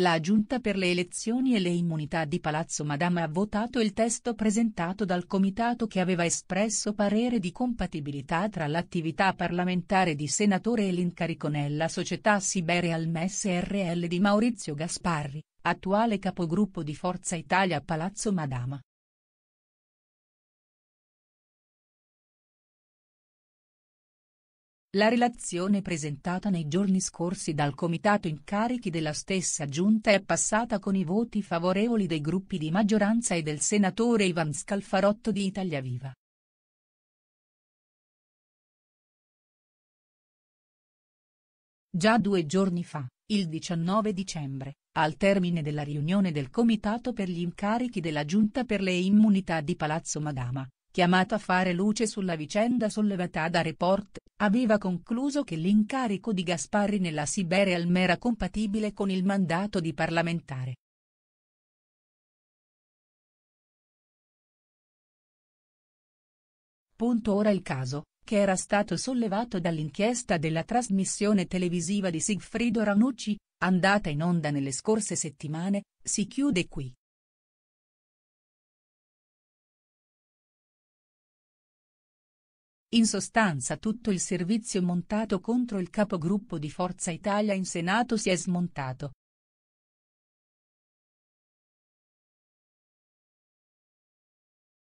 La Giunta per le elezioni e le immunità di Palazzo Madama ha votato il testo presentato dal Comitato che aveva espresso parere di compatibilità tra l'attività parlamentare di senatore e l'incarico nella società Siberealm SRL di Maurizio Gasparri, attuale capogruppo di Forza Italia a Palazzo Madama. La relazione presentata nei giorni scorsi dal comitato incarichi della stessa giunta è passata con i voti favorevoli dei gruppi di maggioranza e del senatore Ivan Scalfarotto di Italia Viva. Già due giorni fa, il 19 dicembre, al termine della riunione del comitato per gli incarichi della giunta per le immunità di Palazzo Madama, chiamata a fare luce sulla vicenda sollevata da Report aveva concluso che l'incarico di Gasparri nella Siberial era compatibile con il mandato di parlamentare. Punto ora il caso, che era stato sollevato dall'inchiesta della trasmissione televisiva di Sigfrido Ranucci, andata in onda nelle scorse settimane, si chiude qui. In sostanza tutto il servizio montato contro il capogruppo di Forza Italia in Senato si è smontato,